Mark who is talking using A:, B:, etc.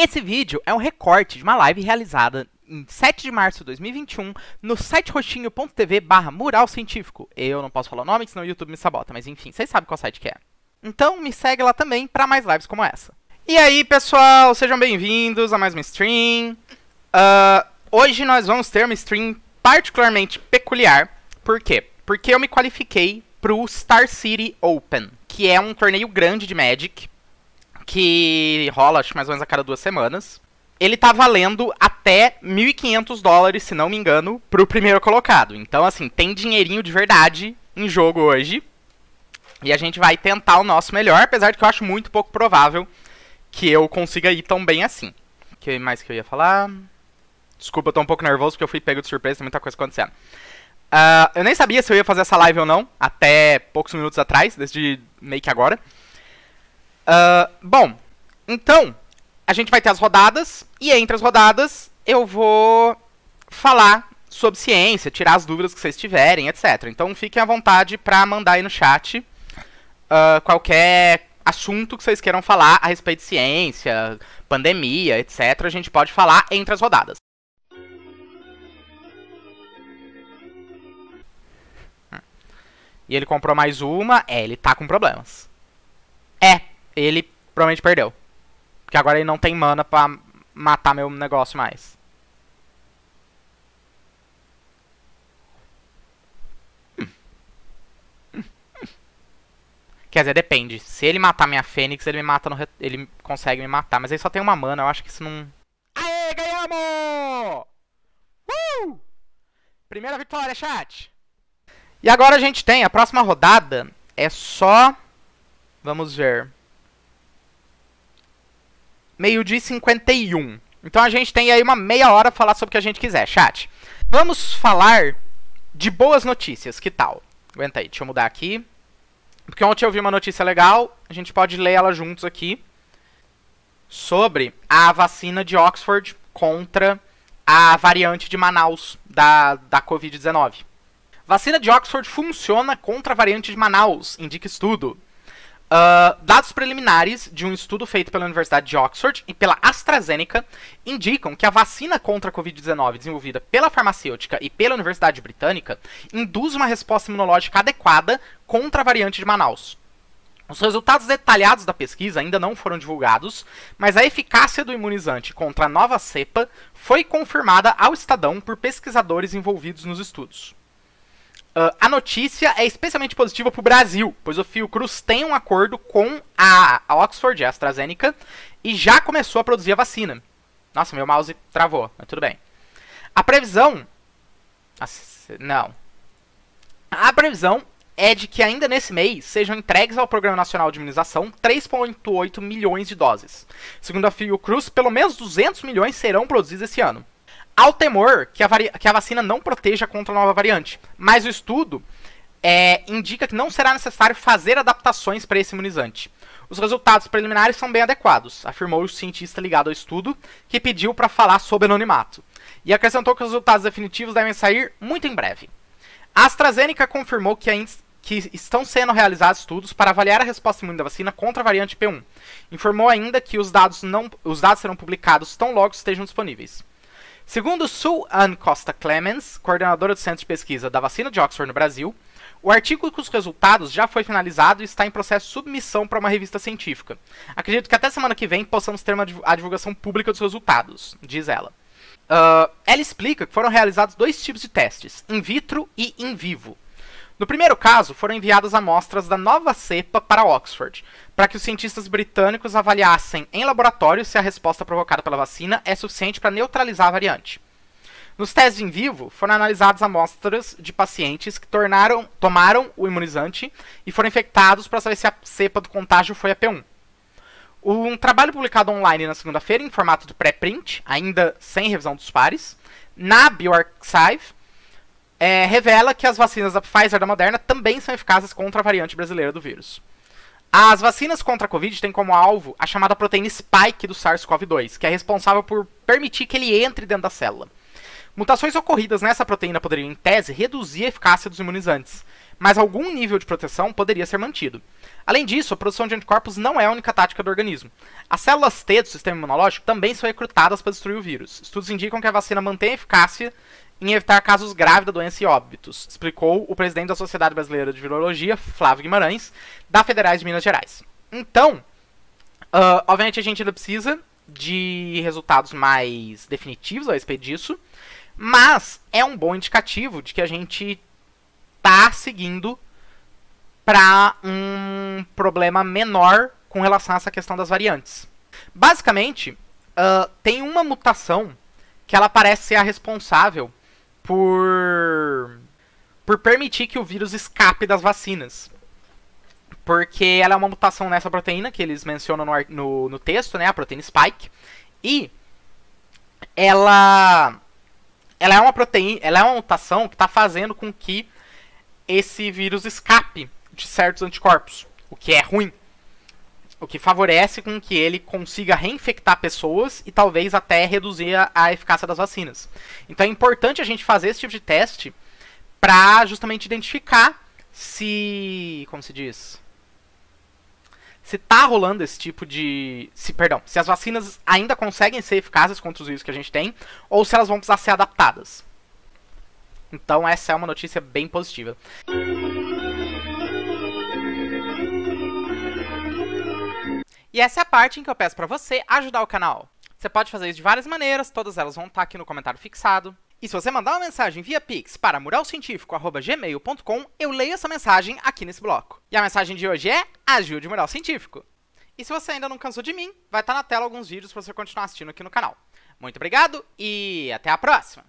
A: Esse vídeo é um recorte de uma live realizada em 7 de março de 2021 no site roxinho.tv barra mural científico. Eu não posso falar o nome, senão o YouTube me sabota, mas enfim, vocês sabem qual site que é. Então me segue lá também para mais lives como essa. E aí, pessoal, sejam bem-vindos a mais uma stream. Uh, hoje nós vamos ter uma stream particularmente peculiar. Por quê? Porque eu me qualifiquei pro Star City Open, que é um torneio grande de Magic que rola, acho mais ou menos a cada duas semanas. Ele tá valendo até 1.500 dólares, se não me engano, pro primeiro colocado. Então, assim, tem dinheirinho de verdade em jogo hoje. E a gente vai tentar o nosso melhor, apesar de que eu acho muito pouco provável que eu consiga ir tão bem assim. O que mais que eu ia falar? Desculpa, eu tô um pouco nervoso porque eu fui pego de surpresa, tem muita coisa acontecendo. Uh, eu nem sabia se eu ia fazer essa live ou não, até poucos minutos atrás, desde meio que agora. Ah, bom, então, a gente vai ter as rodadas, e entre as rodadas eu vou falar sobre ciência, tirar as dúvidas que vocês tiverem, etc. Então fiquem à vontade para mandar aí no chat uh, qualquer assunto que vocês queiram falar a respeito de ciência, pandemia, etc. A gente pode falar entre as rodadas. E ele comprou mais uma. É, ele tá com problemas. É, ele provavelmente perdeu. Porque agora ele não tem mana pra matar meu negócio mais. Quer dizer, depende. Se ele matar minha Fênix, ele me mata no re... ele consegue me matar, mas ele só tem uma mana, eu acho que isso não Aê, ganhamos! Uh! Primeira vitória, chat. E agora a gente tem a próxima rodada é só vamos ver meio-dia e 51. Então a gente tem aí uma meia hora pra falar sobre o que a gente quiser, chat. Vamos falar de boas notícias, que tal? Aguenta aí, deixa eu mudar aqui. Porque ontem eu vi uma notícia legal, a gente pode ler ela juntos aqui. Sobre a vacina de Oxford contra a variante de Manaus da, da Covid-19. Vacina de Oxford funciona contra a variante de Manaus, indica estudo. Uh, dados preliminares de um estudo feito pela Universidade de Oxford e pela AstraZeneca indicam que a vacina contra a Covid-19 desenvolvida pela farmacêutica e pela Universidade Britânica induz uma resposta imunológica adequada contra a variante de Manaus. Os resultados detalhados da pesquisa ainda não foram divulgados, mas a eficácia do imunizante contra a nova cepa foi confirmada ao Estadão por pesquisadores envolvidos nos estudos. Uh, a notícia é especialmente positiva para o Brasil, pois o Fiocruz tem um acordo com a, Oxford, a AstraZeneca, e já começou a produzir a vacina. Nossa, meu mouse travou, mas tudo bem. A previsão. Não. A previsão é de que ainda nesse mês sejam entregues ao Programa Nacional de Imunização 3,8 milhões de doses. Segundo a Fiocruz, pelo menos 200 milhões serão produzidos esse ano. Ao temor que a, que a vacina não proteja contra a nova variante, mas o estudo é, indica que não será necessário fazer adaptações para esse imunizante. Os resultados preliminares são bem adequados, afirmou o cientista ligado ao estudo, que pediu para falar sob anonimato. E acrescentou que os resultados definitivos devem sair muito em breve. A AstraZeneca confirmou que, que estão sendo realizados estudos para avaliar a resposta imune da vacina contra a variante P1. Informou ainda que os dados, não, os dados serão publicados tão logo estejam disponíveis. Segundo Sue Ann Costa Clemens, coordenadora do Centro de Pesquisa da Vacina de Oxford no Brasil, o artigo com os resultados já foi finalizado e está em processo de submissão para uma revista científica. Acredito que até semana que vem possamos ter uma, a divulgação pública dos resultados, diz ela. Uh, ela explica que foram realizados dois tipos de testes, in vitro e in vivo. No primeiro caso, foram enviadas amostras da nova cepa para Oxford, para que os cientistas britânicos avaliassem em laboratório se a resposta provocada pela vacina é suficiente para neutralizar a variante. Nos testes em vivo, foram analisadas amostras de pacientes que tornaram, tomaram o imunizante e foram infectados para saber se a cepa do contágio foi a P1. Um trabalho publicado online na segunda-feira, em formato de pré-print, ainda sem revisão dos pares, na BioArchive, é, revela que as vacinas da Pfizer e da Moderna também são eficazes contra a variante brasileira do vírus. As vacinas contra a Covid têm como alvo a chamada proteína spike do SARS-CoV-2, que é responsável por permitir que ele entre dentro da célula. Mutações ocorridas nessa proteína poderiam, em tese, reduzir a eficácia dos imunizantes, mas algum nível de proteção poderia ser mantido. Além disso, a produção de anticorpos não é a única tática do organismo. As células T do sistema imunológico também são recrutadas para destruir o vírus. Estudos indicam que a vacina mantém a eficácia em evitar casos graves da doença e óbitos, explicou o presidente da Sociedade Brasileira de Virologia, Flávio Guimarães, da Federais de Minas Gerais. Então, uh, obviamente a gente ainda precisa de resultados mais definitivos a respeito disso, mas é um bom indicativo de que a gente está seguindo para um problema menor com relação a essa questão das variantes. Basicamente, uh, tem uma mutação que ela parece ser a responsável por por permitir que o vírus escape das vacinas. Porque ela é uma mutação nessa proteína que eles mencionam no, no, no texto, né? A proteína spike. E ela ela é uma proteína, ela é uma mutação que está fazendo com que esse vírus escape de certos anticorpos, o que é ruim o que favorece com que ele consiga reinfectar pessoas e talvez até reduzir a, a eficácia das vacinas. Então é importante a gente fazer esse tipo de teste para justamente identificar se, como se diz, se tá rolando esse tipo de. Se, perdão, se as vacinas ainda conseguem ser eficazes contra os vírus que a gente tem, ou se elas vão precisar ser adaptadas. Então essa é uma notícia bem positiva. E essa é a parte em que eu peço para você ajudar o canal. Você pode fazer isso de várias maneiras, todas elas vão estar tá aqui no comentário fixado. E se você mandar uma mensagem via Pix para muralcientifico.gmail.com, eu leio essa mensagem aqui nesse bloco. E a mensagem de hoje é Ajude o Mural Científico. E se você ainda não cansou de mim, vai estar tá na tela alguns vídeos para você continuar assistindo aqui no canal. Muito obrigado e até a próxima!